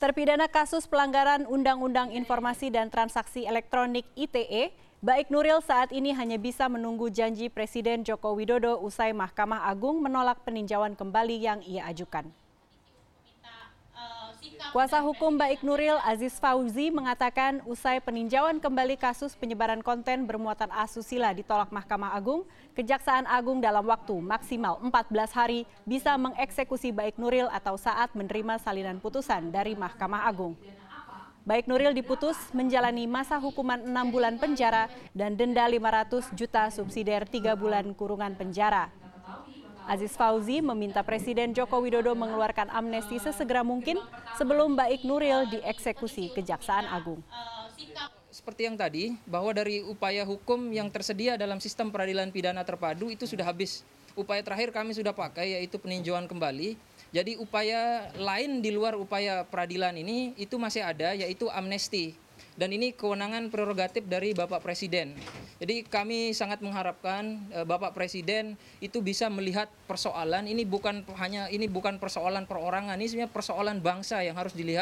Terpidana kasus pelanggaran Undang-Undang Informasi dan Transaksi Elektronik ITE, Baik Nuril saat ini hanya bisa menunggu janji Presiden Joko Widodo usai Mahkamah Agung menolak peninjauan kembali yang ia ajukan. Kuasa hukum Baik Nuril Aziz Fauzi mengatakan usai peninjauan kembali kasus penyebaran konten bermuatan asusila ditolak Mahkamah Agung, Kejaksaan Agung dalam waktu maksimal 14 hari bisa mengeksekusi Baik Nuril atau saat menerima salinan putusan dari Mahkamah Agung. Baik Nuril diputus menjalani masa hukuman 6 bulan penjara dan denda 500 juta subsidiar 3 bulan kurungan penjara. Aziz Fauzi meminta Presiden Joko Widodo mengeluarkan amnesti sesegera mungkin sebelum Baik Nuril dieksekusi Kejaksaan Agung. Seperti yang tadi, bahwa dari upaya hukum yang tersedia dalam sistem peradilan pidana terpadu itu sudah habis. Upaya terakhir kami sudah pakai yaitu peninjauan kembali jadi upaya lain di luar upaya peradilan ini itu masih ada yaitu amnesti. Dan ini kewenangan prerogatif dari Bapak Presiden. Jadi kami sangat mengharapkan eh, Bapak Presiden itu bisa melihat persoalan ini bukan hanya ini bukan persoalan perorangan, ini sebenarnya persoalan bangsa yang harus dilihat